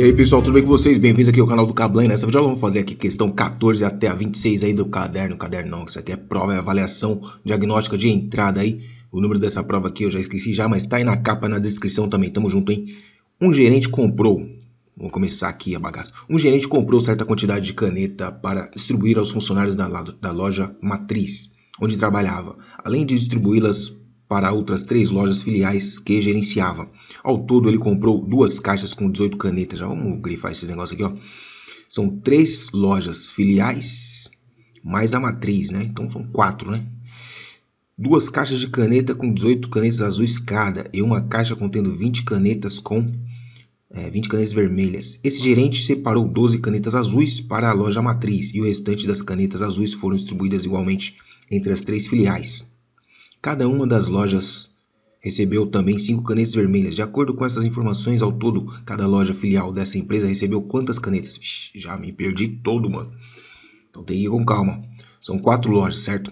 E aí pessoal, tudo bem com vocês? Bem-vindos aqui ao canal do Cablan. Nessa vídeo vamos fazer aqui questão 14 até a 26 aí do caderno, caderno não, isso aqui é prova, é avaliação diagnóstica de entrada aí. O número dessa prova aqui eu já esqueci já, mas tá aí na capa, na descrição também, tamo junto, hein? Um gerente comprou, vamos começar aqui a bagaça. Um gerente comprou certa quantidade de caneta para distribuir aos funcionários da, da loja matriz, onde trabalhava, além de distribuí-las para outras três lojas filiais que gerenciava. Ao todo, ele comprou duas caixas com 18 canetas. Já vamos grifar esses negócios aqui, ó. São três lojas filiais mais a matriz, né? Então são quatro, né? Duas caixas de caneta com 18 canetas azuis cada e uma caixa contendo 20 canetas com é, eh, 20 canetas vermelhas. Esse gerente separou 12 canetas azuis para a loja matriz e o restante das canetas azuis foram distribuídas igualmente entre as três filiais. Cada uma das lojas recebeu também cinco canetas vermelhas. De acordo com essas informações, ao todo, cada loja filial dessa empresa recebeu quantas canetas? Ixi, já me perdi todo, mano. Então tem que ir com calma. São quatro lojas, certo?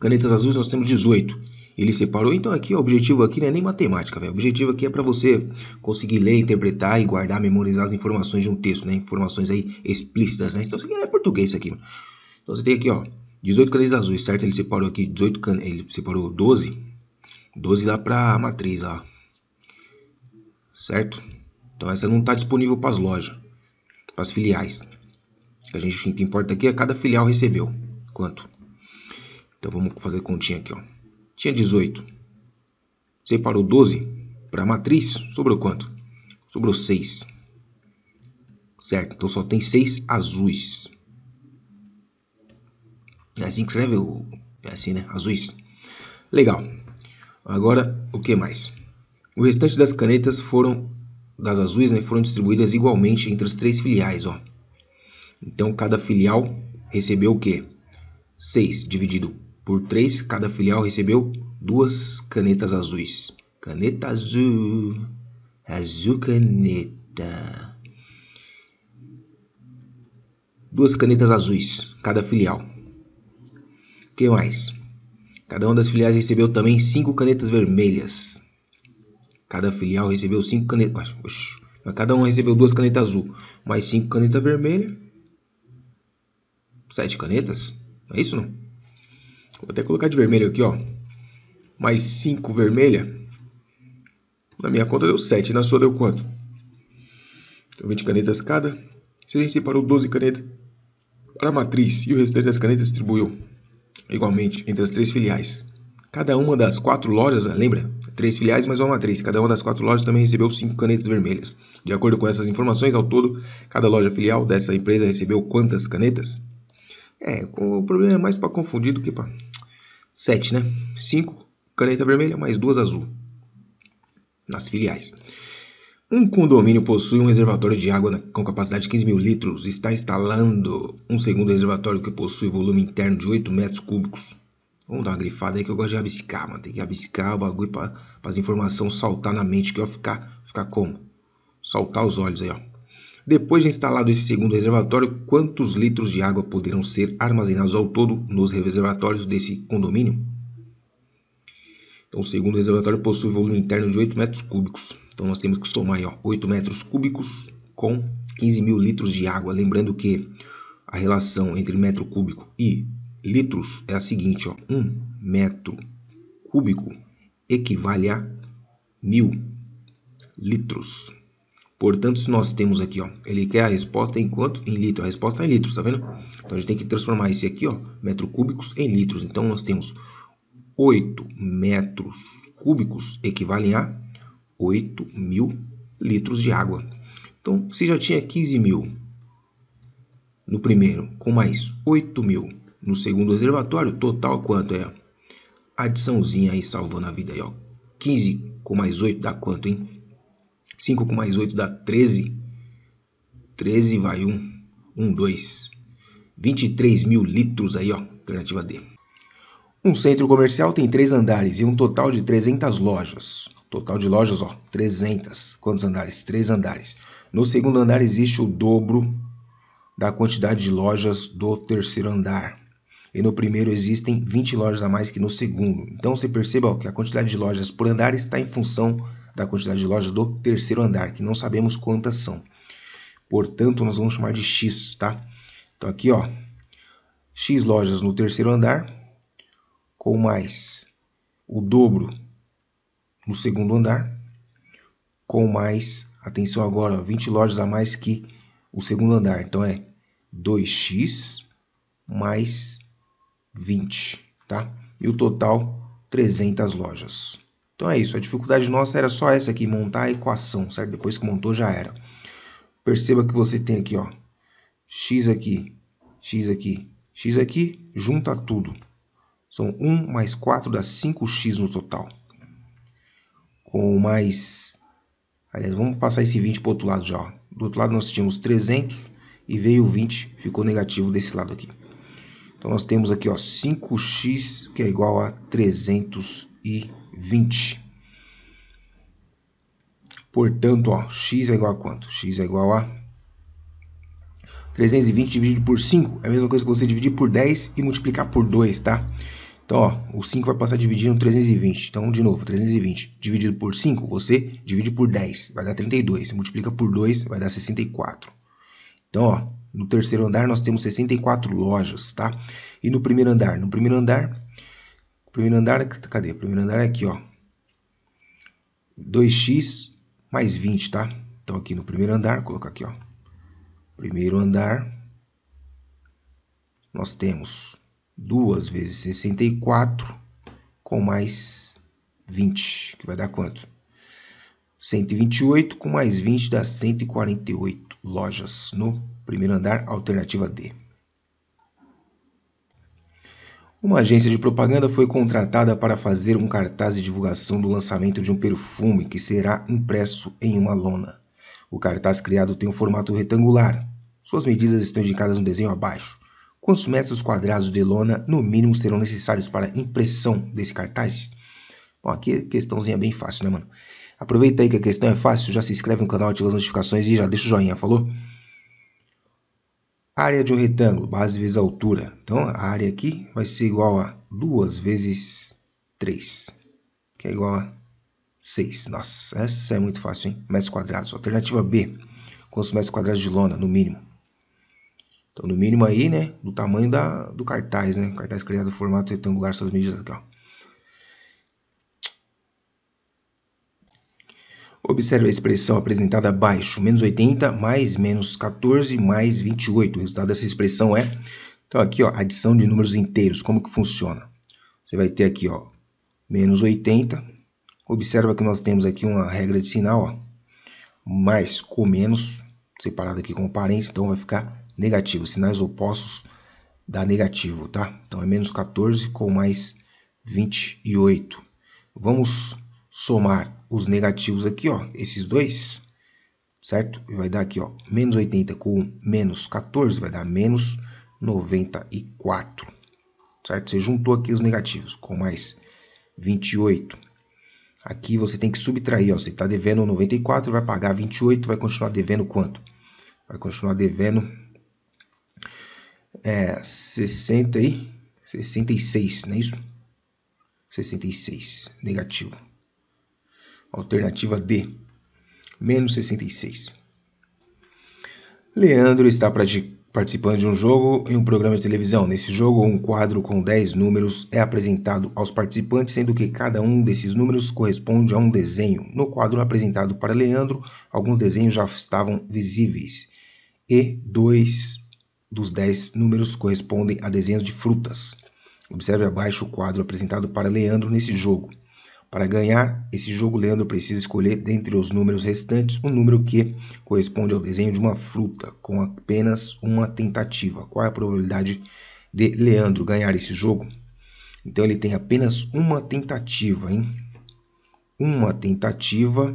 Canetas azuis nós temos 18. Ele separou. Então aqui o objetivo aqui não é nem matemática, velho. O objetivo aqui é para você conseguir ler, interpretar e guardar, memorizar as informações de um texto, né? Informações aí explícitas, né? Então isso aqui é português isso aqui. Mano. Então você tem aqui, ó, 18 canetas azuis, certo? Ele separou aqui 18 can... ele separou 12. 12 lá para a matriz, ó. Certo? Então essa não está disponível para as lojas, para as filiais. A gente o que importa aqui é cada filial recebeu quanto. Então vamos fazer continha aqui, ó. Tinha 18. Separou 12 para a matriz, sobrou quanto? Sobrou 6. Certo? Então só tem 6 azuis. É assim que escreve o. É assim, né? Azuis. Legal. Agora, o que mais? O restante das canetas foram. Das azuis, né? Foram distribuídas igualmente entre as três filiais, ó. Então, cada filial recebeu o quê? 6 dividido por 3, cada filial recebeu duas canetas azuis. Caneta azul. Azul caneta. Duas canetas azuis, cada filial que mais? Cada uma das filiais recebeu também cinco canetas vermelhas. Cada filial recebeu cinco canetas. Cada um recebeu duas canetas azul, mais cinco canetas vermelhas. Sete canetas? É isso não? Vou até colocar de vermelho aqui, ó. Mais cinco vermelha. Na minha conta deu sete, na sua deu quanto? Então 20 canetas cada. Se a gente separou 12 canetas para a matriz e o restante das canetas distribuiu igualmente entre as três filiais. Cada uma das quatro lojas, né, lembra? Três filiais mais uma matriz. Cada uma das quatro lojas também recebeu cinco canetas vermelhas. De acordo com essas informações, ao todo, cada loja filial dessa empresa recebeu quantas canetas? É, o problema é mais para confundir do que para. Sete, né? Cinco caneta vermelha mais duas azul. Nas filiais. Um condomínio possui um reservatório de água com capacidade de 15 mil litros e está instalando um segundo reservatório que possui volume interno de 8 metros cúbicos. Vamos dar uma grifada aí que eu gosto de abiscar, mano. Tem que abiscar o bagulho para as informações saltar na mente, que eu ficar, ficar como? Saltar os olhos aí, ó. Depois de instalado esse segundo reservatório, quantos litros de água poderão ser armazenados ao todo nos reservatórios desse condomínio? Então, o segundo reservatório possui volume interno de 8 metros cúbicos. Então nós temos que somar ó, 8 metros cúbicos com 15 mil litros de água. Lembrando que a relação entre metro cúbico e litros é a seguinte: ó, 1 metro cúbico equivale a mil litros. Portanto, se nós temos aqui, ó, ele quer a resposta em quanto? Em litro. A resposta é em litros, tá vendo? Então, a gente tem que transformar esse aqui, ó, metro cúbicos em litros. Então, nós temos 8 metros cúbicos equivalem a 8 mil litros de água. Então, se já tinha 15 mil no primeiro, com mais 8 mil no segundo reservatório, total quanto é? Adiçãozinha aí salvando a vida aí, ó. 15 com mais 8 dá quanto, hein? 5 com mais 8 dá 13. 13 vai 1. 1, 2. 23 mil litros aí, ó. Alternativa D. Um centro comercial tem três andares e um total de 300 lojas. Total de lojas, ó, 300. Quantos andares? Três andares. No segundo andar existe o dobro da quantidade de lojas do terceiro andar. E no primeiro existem 20 lojas a mais que no segundo. Então você perceba ó, que a quantidade de lojas por andar está em função da quantidade de lojas do terceiro andar, que não sabemos quantas são. Portanto, nós vamos chamar de X, tá? Então aqui, ó, X lojas no terceiro andar com mais o dobro no segundo andar, com mais, atenção agora, 20 lojas a mais que o segundo andar. Então é 2x mais 20, tá? E o total 300 lojas. Então é isso, a dificuldade nossa era só essa aqui, montar a equação, certo? Depois que montou já era. Perceba que você tem aqui, ó, x aqui, x aqui, x aqui, junta tudo. São 1 mais 4 dá 5x no total com mais. Aliás, vamos passar esse 20 para o outro lado já. Do outro lado nós tínhamos 300 e veio 20, ficou negativo desse lado aqui. Então nós temos aqui ó, 5x que é igual a 320. Portanto, ó, x é igual a quanto? x é igual a 320 dividido por 5. É a mesma coisa que você dividir por 10 e multiplicar por 2, tá? Então, ó, o 5 vai passar dividido em 320. Então, de novo, 320 dividido por 5, você divide por 10, vai dar 32. Multiplica por 2, vai dar 64. Então, ó, no terceiro andar nós temos 64 lojas, tá? E no primeiro andar? No primeiro andar, primeiro andar, cadê? Primeiro andar é aqui, ó. 2x mais 20, tá? Então, aqui no primeiro andar, vou colocar aqui, ó. Primeiro andar, nós temos 2 vezes 64 com mais 20, que vai dar quanto? 128 com mais 20 dá 148 lojas no primeiro andar, alternativa D. Uma agência de propaganda foi contratada para fazer um cartaz de divulgação do lançamento de um perfume que será impresso em uma lona. O cartaz criado tem um formato retangular. Suas medidas estão indicadas no desenho abaixo. Quantos metros quadrados de lona, no mínimo, serão necessários para impressão desse cartaz? Bom, aqui a é questãozinha é bem fácil, né, mano? Aproveita aí que a questão é fácil, já se inscreve no canal, ativa as notificações e já deixa o joinha, falou? Área de um retângulo, base vezes altura. Então, a área aqui vai ser igual a 2 vezes 3, que é igual a 6. Nossa, essa é muito fácil, hein? Metros quadrados. Alternativa B, quantos metros quadrados de lona, no mínimo? Então, no mínimo aí, né? Do tamanho da, do cartaz, né? Cartaz criado formato retangular, essas medidas ó Observe a expressão apresentada abaixo, menos 80 mais menos 14 mais 28. O resultado dessa expressão é... Então aqui, ó, adição de números inteiros, como que funciona? Você vai ter aqui, ó, menos 80. Observa que nós temos aqui uma regra de sinal, ó. Mais com menos, separado aqui com parênteses, então vai ficar negativo, sinais opostos dá negativo, tá? Então é menos 14 com mais 28. Vamos somar os negativos aqui, ó, esses dois, certo? Vai dar aqui, ó, menos 80 com menos 14 vai dar menos 94, certo? Você juntou aqui os negativos com mais 28. Aqui você tem que subtrair, ó, você está devendo 94, vai pagar 28, vai continuar devendo quanto? Vai continuar devendo é, 60 e 66, não é isso? 66, negativo. Alternativa D, menos 66. Leandro está participando de um jogo em um programa de televisão. Nesse jogo, um quadro com 10 números é apresentado aos participantes, sendo que cada um desses números corresponde a um desenho. No quadro apresentado para Leandro, alguns desenhos já estavam visíveis. E2 dos dez números correspondem a desenhos de frutas. Observe abaixo o quadro apresentado para Leandro nesse jogo. Para ganhar esse jogo, Leandro precisa escolher dentre os números restantes um número que corresponde ao desenho de uma fruta, com apenas uma tentativa. Qual é a probabilidade de Leandro ganhar esse jogo? Então ele tem apenas uma tentativa, hein? Uma tentativa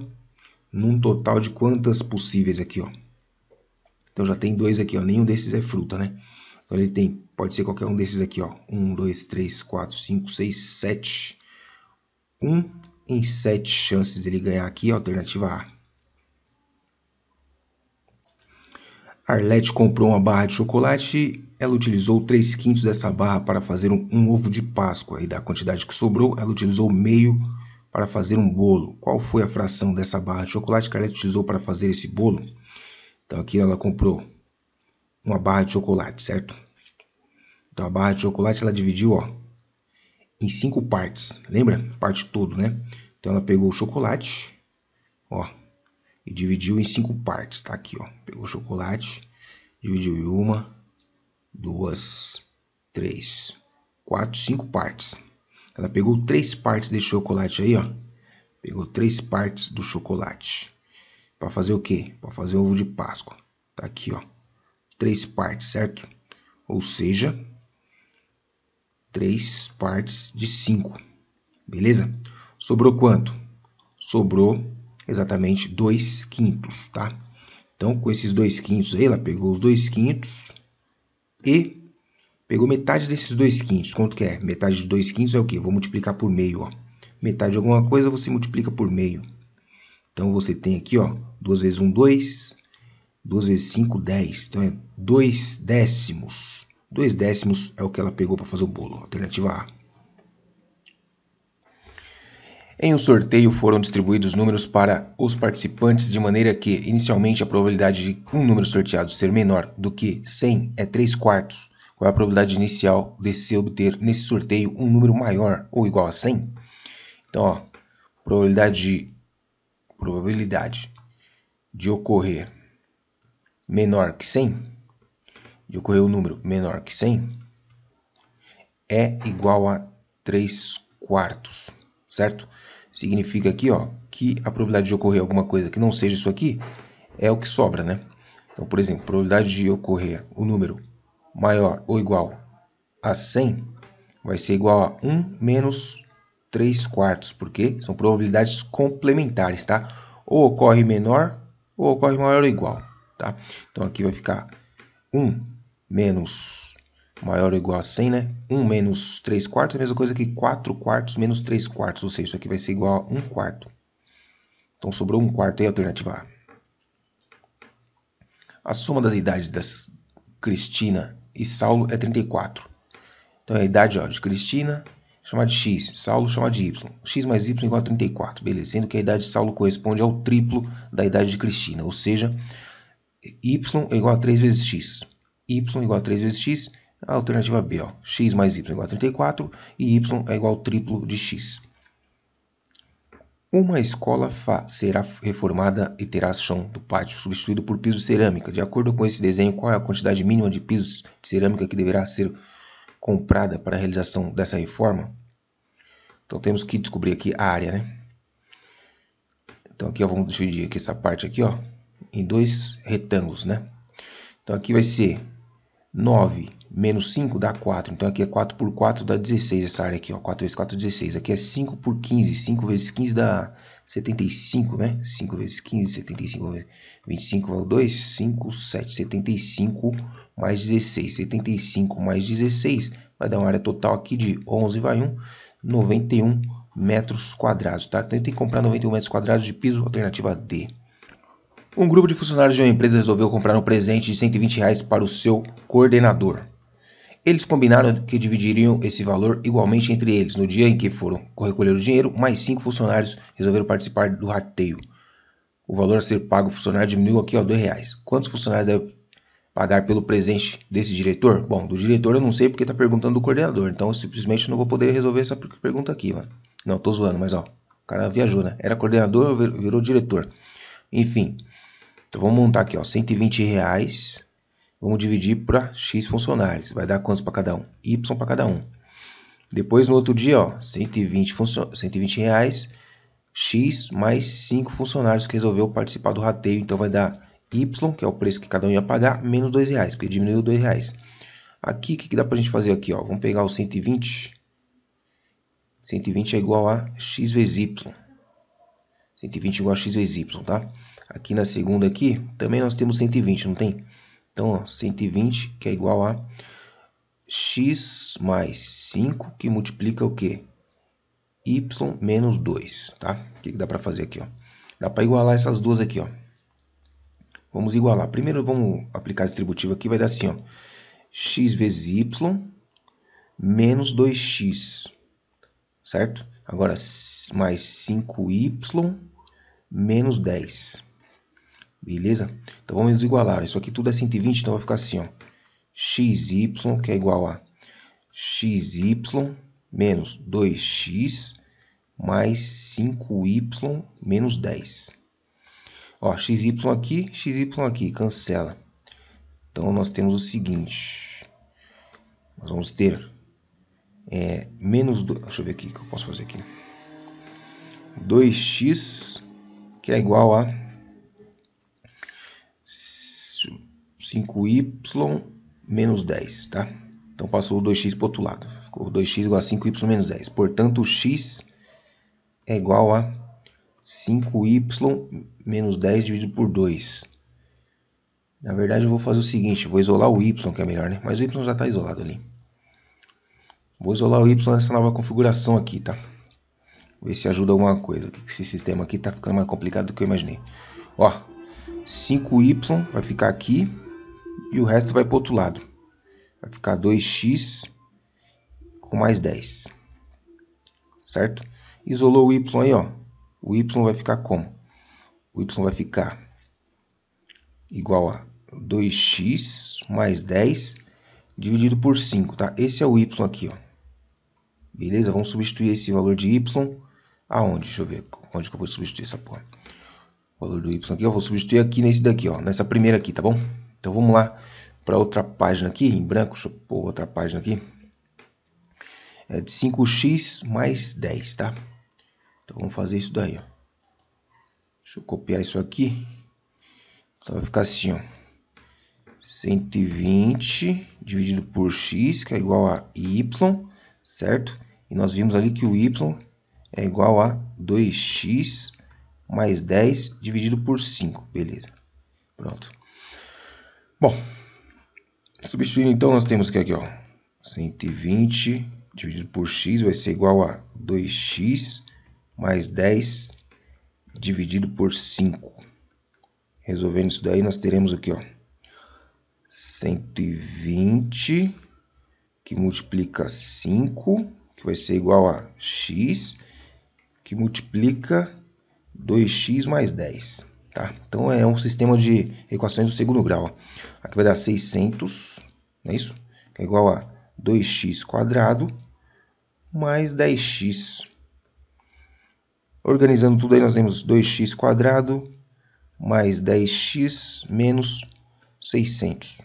num total de quantas possíveis aqui, ó? Então já tem dois aqui, ó. Nenhum desses é fruta, né? Então ele tem, pode ser qualquer um desses aqui, ó. Um, dois, três, quatro, cinco, seis, sete. Um em sete chances dele ganhar aqui, alternativa A. Arlette comprou uma barra de chocolate. Ela utilizou 3 quintos dessa barra para fazer um, um, ovo de Páscoa. E da quantidade que sobrou, ela utilizou meio para fazer um bolo. Qual foi a fração dessa barra de chocolate que Arlette utilizou para fazer esse bolo? Então aqui ela comprou uma barra de chocolate, certo? Então a barra de chocolate ela dividiu, ó, em cinco partes. Lembra? Parte todo, né? Então ela pegou o chocolate, ó, e dividiu em cinco partes, tá aqui, ó. Pegou o chocolate, dividiu em uma, duas, três, quatro, cinco partes. Ela pegou três partes desse chocolate aí, ó. Pegou três partes do chocolate. Para fazer o quê? Para fazer ovo de Páscoa. Tá aqui, ó. Três partes, certo? Ou seja, três partes de cinco. Beleza? Sobrou quanto? Sobrou exatamente dois quintos, tá? Então, com esses dois quintos aí, ela pegou os dois quintos e pegou metade desses dois quintos. Quanto que é? Metade de dois quintos é o quê? Vou multiplicar por meio, ó. Metade de alguma coisa você multiplica por meio. Então você tem aqui, ó, 2 vezes 1, 2. 2 vezes 5, 10. Então é 2 décimos. 2 décimos é o que ela pegou para fazer o bolo. Alternativa A. Em um sorteio foram distribuídos números para os participantes de maneira que, inicialmente, a probabilidade de um número sorteado ser menor do que 100 é 3 quartos. Qual é a probabilidade inicial de se obter nesse sorteio um número maior ou igual a 100? Então, ó, probabilidade de probabilidade de ocorrer menor que 100, de ocorrer o um número menor que 100, é igual a 3 quartos, certo? Significa aqui ó, que a probabilidade de ocorrer alguma coisa que não seja isso aqui é o que sobra, né? Então, por exemplo, a probabilidade de ocorrer o um número maior ou igual a 100 vai ser igual a 1 menos 3 quartos, porque são probabilidades complementares, tá? Ou ocorre menor ou ocorre maior ou igual, tá? Então aqui vai ficar 1 menos maior ou igual a 100, né? 1 menos 3 quartos é a mesma coisa que 4 quartos menos 3 quartos, ou seja, isso aqui vai ser igual a 1 quarto. Então sobrou 1 quarto aí, alternativa A. A soma das idades das Cristina e Saulo é 34. Então é a idade ó, de Cristina chama de x, Saulo chama de y. x mais y igual a 34, beleza, sendo que a idade de Saulo corresponde ao triplo da idade de Cristina, ou seja, y é igual a 3 vezes x. y é igual a 3 vezes x, a alternativa B, ó, x mais y é igual a 34 e y é igual ao triplo de x. Uma escola será reformada e terá chão do pátio substituído por piso cerâmica. De acordo com esse desenho, qual é a quantidade mínima de pisos de cerâmica que deverá ser comprada para a realização dessa reforma. Então temos que descobrir aqui a área, né? Então aqui ó, vamos dividir aqui essa parte aqui, ó, em dois retângulos, né? Então aqui vai ser 9 menos 5 dá 4. Então aqui é 4 por 4 dá 16 essa área aqui, ó, 4 vezes 4 16. Aqui é 5 por 15, 5 vezes 15 dá 75, né? 5 vezes 15, 75 vezes 25 vai o 2, 5, 7, 75 mais 16. 75 mais 16 vai dar uma área total aqui de 11 vai 1, 91 metros quadrados, tá? Então, tem que comprar 91 metros quadrados de piso, alternativa D. Um grupo de funcionários de uma empresa resolveu comprar um presente de 120 reais para o seu coordenador. Eles combinaram que dividiriam esse valor igualmente entre eles. No dia em que foram recolher o dinheiro, mais cinco funcionários resolveram participar do rateio. O valor a ser pago ao funcionário diminuiu aqui a R$ reais. Quantos funcionários devem pagar pelo presente desse diretor? Bom, do diretor eu não sei porque está perguntando do coordenador. Então eu simplesmente não vou poder resolver essa pergunta aqui, mano. Não, tô zoando, mas ó, o cara viajou, né? Era coordenador, virou diretor. Enfim. Então vamos montar aqui, ó, 120 reais Vamos dividir para x funcionários. Vai dar quantos para cada um? Y para cada um. Depois, no outro dia, ó, 120, 120 reais, x mais 5 funcionários que resolveu participar do rateio. Então, vai dar y, que é o preço que cada um ia pagar, menos 2 reais, porque diminuiu 2 reais. Aqui, o que, que dá para a gente fazer aqui? Ó? Vamos pegar o 120. 120 é igual a x vezes y. 120 é igual a x vezes y, tá? Aqui na segunda aqui, também nós temos 120, não tem? Então, ó, 120 que é igual a x mais 5 que multiplica o quê? y menos 2, tá? O que, que dá para fazer aqui, ó? Dá para igualar essas duas aqui, ó. Vamos igualar. Primeiro vamos aplicar a distributiva aqui, vai dar assim, ó. x vezes y menos 2x, certo? Agora, mais 5y menos 10. Beleza? Então vamos igualar. Isso aqui tudo é 120, então vai ficar assim, ó. xy, que é igual a xy menos 2x mais 5y menos 10. Ó, xy aqui, xy aqui, cancela. Então, nós temos o seguinte. Nós vamos ter é, menos... Do, deixa eu ver aqui o que eu posso fazer aqui. 2x, que é igual a 5y menos 10, tá? Então passou o 2x para o outro lado. Ficou 2x igual a 5y menos 10. Portanto, x é igual a 5y menos 10 dividido por 2. Na verdade, eu vou fazer o seguinte, vou isolar o y, que é melhor, né? Mas o y já está isolado ali. Vou isolar o y nessa nova configuração aqui, tá? Ver se ajuda alguma coisa. Esse sistema aqui está ficando mais complicado do que eu imaginei. Ó, 5y vai ficar aqui e o resto vai para o outro lado. Vai ficar 2x com mais 10. Certo? Isolou o y aí, ó. O y vai ficar como? O y vai ficar igual a 2x mais 10 dividido por 5, tá? Esse é o y aqui, ó. Beleza? Vamos substituir esse valor de y aonde? Deixa eu ver onde que eu vou substituir essa porra. O valor do y aqui, eu vou substituir aqui nesse daqui, ó. Nessa primeira aqui, tá bom? Então vamos lá para outra página aqui, em branco, deixa eu pôr outra página aqui. É de 5x mais 10, tá? Então vamos fazer isso daí, ó. Deixa eu copiar isso aqui. Então vai ficar assim, ó. 120 dividido por x, que é igual a y, certo? E nós vimos ali que o y é igual a 2x mais 10 dividido por 5, beleza. Pronto. Bom, substituindo então, nós temos que aqui, ó, 120 dividido por x vai ser igual a 2x mais 10 dividido por 5. Resolvendo isso daí, nós teremos aqui, ó, 120 que multiplica 5, que vai ser igual a x, que multiplica 2x mais 10. Tá? Então é um sistema de equações do segundo grau. Aqui vai dar 600, não é isso? é igual a 2x quadrado mais 10x. Organizando tudo aí, nós temos 2x quadrado mais 10x menos 600. Isso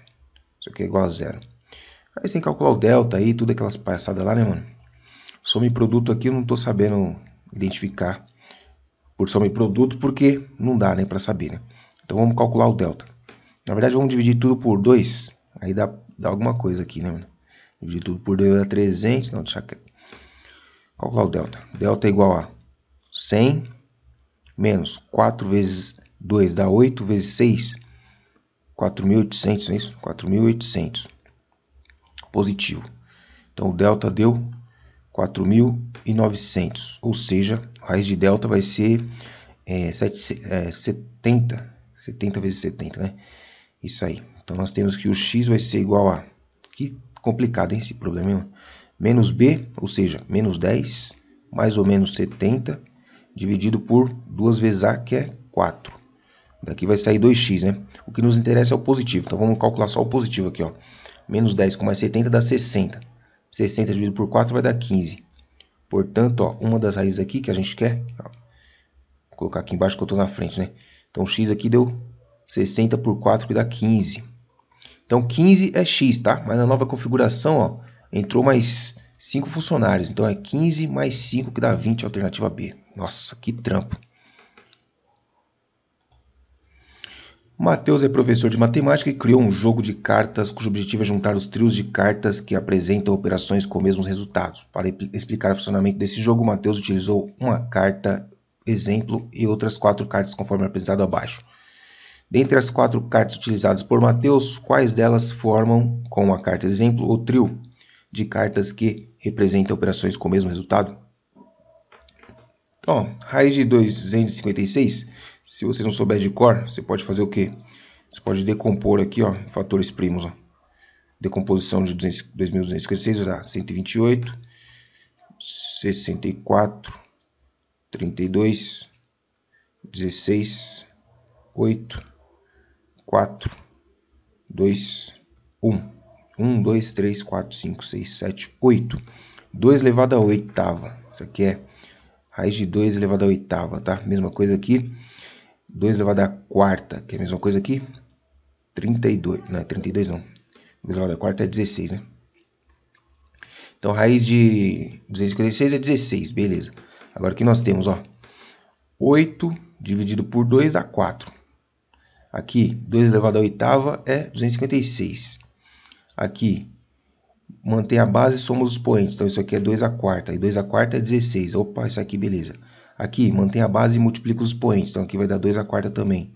aqui é igual a zero. Aí sem calcular o delta aí, tudo aquelas palhaçadas lá, né, mano? Soma e produto aqui eu não estou sabendo identificar por soma e produto, porque não dá nem para saber, né? Então vamos calcular o delta. Na verdade, vamos dividir tudo por 2, aí dá, dá alguma coisa aqui, né? Mano? Dividir tudo por 2 dá 300, não, deixa quieto. Calcular o delta. Delta é igual a 100 menos 4 vezes 2 dá 8 vezes 6, 4.800, não é isso? 4.800. Positivo. Então o delta deu 4.900, ou seja, raiz de delta vai ser é, 7, é, 70, 70 vezes 70, né? Isso aí. Então, nós temos que o x vai ser igual a... Que complicado, hein, esse problema. Hein? Menos b, ou seja, menos 10, mais ou menos 70, dividido por 2 vezes a, que é 4. Daqui vai sair 2x, né? O que nos interessa é o positivo. Então, vamos calcular só o positivo aqui, ó. Menos 10 com mais 70 dá 60. 60 dividido por 4 vai dar 15. Portanto, ó, uma das raízes aqui que a gente quer, ó, vou colocar aqui embaixo que eu estou na frente, né? Então, x aqui deu 60 por 4, que dá 15. Então, 15 é x, tá? Mas na nova configuração, ó, entrou mais 5 funcionários. Então, é 15 mais 5, que dá 20, alternativa B. Nossa, que trampo. Matheus é professor de matemática e criou um jogo de cartas cujo objetivo é juntar os trios de cartas que apresentam operações com mesmos resultados. Para explicar o funcionamento desse jogo, Matheus utilizou uma carta exemplo e outras quatro cartas conforme apresentado abaixo. Dentre as quatro cartas utilizadas por Matheus, quais delas formam, com a carta exemplo, o trio de cartas que representam operações com o mesmo resultado? Então, raiz de 256 se você não souber de cor, você pode fazer o quê? Você pode decompor aqui, ó, fatores primos, ó. Decomposição de 200, 2256 vai dar 128, 64, 32, 16, 8, 4, 2, 1. 1, 2, 3, 4, 5, 6, 7, 8. 2 elevado a oitava. Isso aqui é raiz de 2 elevado a oitava, tá? Mesma coisa aqui. 2 elevado à quarta, que é a mesma coisa aqui, 32, não, é 32 não, 2 elevado à quarta é 16, né? Então, raiz de 256 é 16, beleza. Agora, aqui nós temos, ó, 8 dividido por 2 dá 4. Aqui, 2 elevado à oitava é 256. Aqui, mantém a base e somos os poentes. Então, isso aqui é 2 à quarta. E 2 à quarta é 16. Opa, isso aqui, beleza. Aqui, mantém a base e multiplica os expoentes. Então, aqui vai dar 2 a quarta também.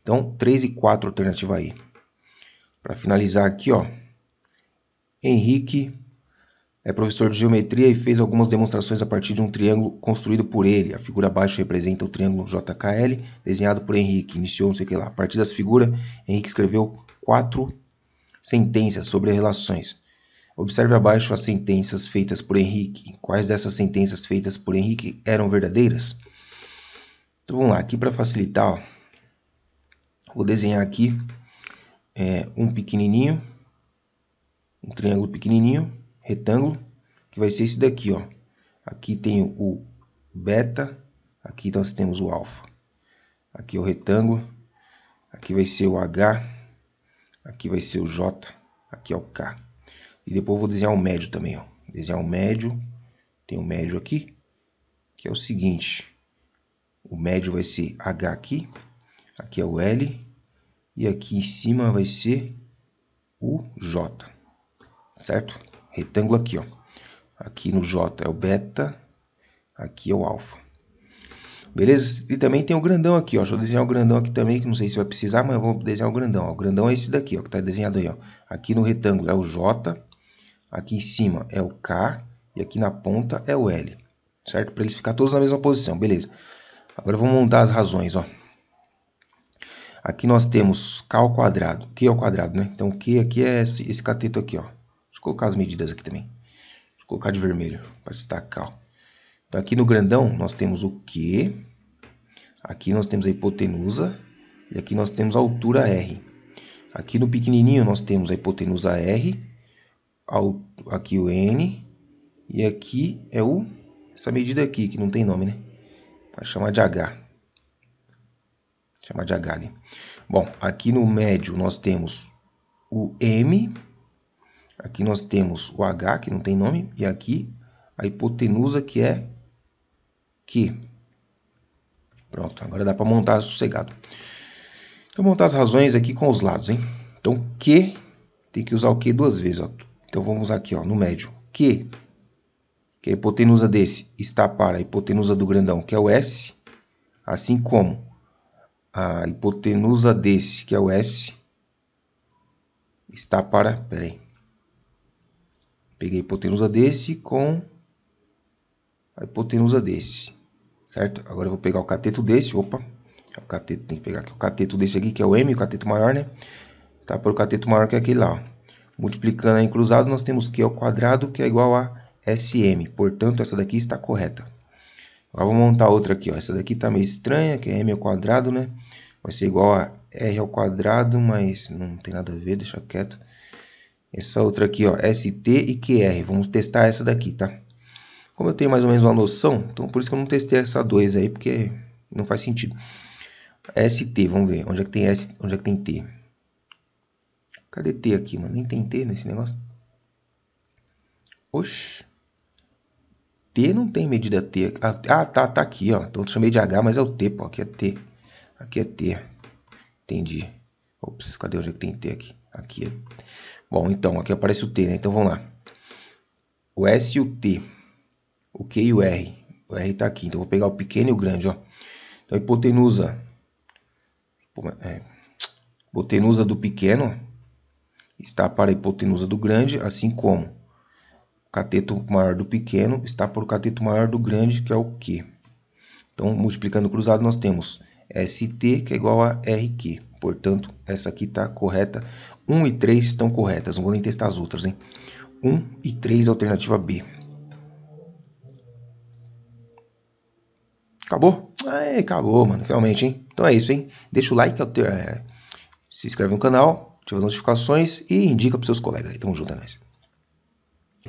Então, 3 e 4 alternativa aí. Para finalizar aqui, ó. Henrique é professor de geometria e fez algumas demonstrações a partir de um triângulo construído por ele. A figura abaixo representa o triângulo JKL, desenhado por Henrique. Iniciou não sei o que lá. A partir dessa figura, Henrique escreveu quatro sentenças sobre relações. Observe abaixo as sentenças feitas por Henrique. Quais dessas sentenças feitas por Henrique eram verdadeiras? Então vamos lá, aqui para facilitar, ó, vou desenhar aqui é, um pequenininho, um triângulo pequenininho, retângulo, que vai ser esse daqui, ó. Aqui tem o beta, aqui nós temos o alfa. Aqui é o retângulo, aqui vai ser o H, aqui vai ser o J, aqui é o K. E depois vou desenhar o médio também, ó. Desenhar o médio. Tem o médio aqui, que é o seguinte. O médio vai ser H aqui, aqui é o L, e aqui em cima vai ser o J, certo? Retângulo aqui, ó. Aqui no J é o beta, aqui é o alfa. Beleza? E também tem o grandão aqui, ó. Deixa eu desenhar o grandão aqui também, que não sei se vai precisar, mas eu vou desenhar o grandão. Ó. O grandão é esse daqui, ó, que tá desenhado aí, ó. Aqui no retângulo é o J, Aqui em cima é o K e aqui na ponta é o L, certo? Para eles ficarem todos na mesma posição, beleza. Agora vamos montar as razões, ó. Aqui nós temos K ao quadrado, Q ao quadrado, né? Então, Q aqui é esse, esse cateto aqui, ó. Deixa eu colocar as medidas aqui também. Deixa eu colocar de vermelho para destacar, ó. Então, aqui no grandão nós temos o Q, aqui nós temos a hipotenusa e aqui nós temos a altura R. Aqui no pequenininho nós temos a hipotenusa R aqui o N, e aqui é o, essa medida aqui, que não tem nome, né? Vai chamar de H. Chamar de H ali. Bom, aqui no médio nós temos o M, aqui nós temos o H, que não tem nome, e aqui a hipotenusa, que é Q. Pronto, agora dá para montar sossegado. Então, montar as razões aqui com os lados, hein? Então, Q, tem que usar o Q duas vezes, ó. Então vamos aqui ó, no médio. Q, que é a hipotenusa desse, está para a hipotenusa do grandão, que é o S, assim como a hipotenusa desse, que é o S, está para... Peraí. Peguei a hipotenusa desse com a hipotenusa desse, certo? Agora eu vou pegar o cateto desse, opa, o cateto, tem que pegar aqui o cateto desse aqui, que é o M, o cateto maior, né? Tá para o cateto maior que é aquele lá, ó. Multiplicando em cruzado, nós temos Q ao quadrado, que é igual a SM. Portanto, essa daqui está correta. Agora vamos montar outra aqui. Ó. Essa daqui está meio estranha, que é M ao quadrado, né? Vai ser igual a R ao quadrado, mas não tem nada a ver, deixa quieto. Essa outra aqui, ó, ST e QR. Vamos testar essa daqui, tá? Como eu tenho mais ou menos uma noção, então por isso que eu não testei essa 2 aí, porque não faz sentido. ST, vamos ver, onde é que tem S, onde é que tem T? Cadê T aqui, mano? Nem tem T nesse negócio. Oxi. T não tem medida ah, T. Ah, tá, tá aqui, ó. Então eu chamei de H, mas é o T, pô. Aqui é T. Aqui é T. Entendi. Ops, cadê onde é que tem T aqui? Aqui é... Bom, então, aqui aparece o T, né? Então vamos lá. O S e o T. O Q e o R. O R tá aqui. Então vou pegar o pequeno e o grande, ó. Então, hipotenusa. Pô, é... Hipotenusa do pequeno, está para a hipotenusa do grande, assim como o cateto maior do pequeno está para o cateto maior do grande, que é o Q. Então, multiplicando cruzado, nós temos ST que é igual a RQ. Portanto, essa aqui está correta. 1 e 3 estão corretas. Não vou nem testar as outras, hein? 1 e 3, alternativa B. Acabou? Aê, acabou, mano. Finalmente, hein? Então é isso, hein? Deixa o like. É é, se inscreve no canal ativa as notificações e indica para seus colegas. Tamo junto é nóis.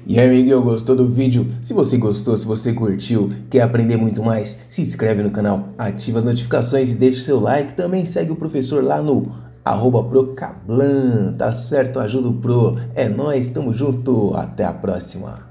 E aí, amiguinho, gostou do vídeo? Se você gostou, se você curtiu, quer aprender muito mais, se inscreve no canal, ativa as notificações e deixa o seu like. Também segue o professor lá no arroba Procablan, tá certo? Ajuda o Pro. É nós, tamo junto, até a próxima.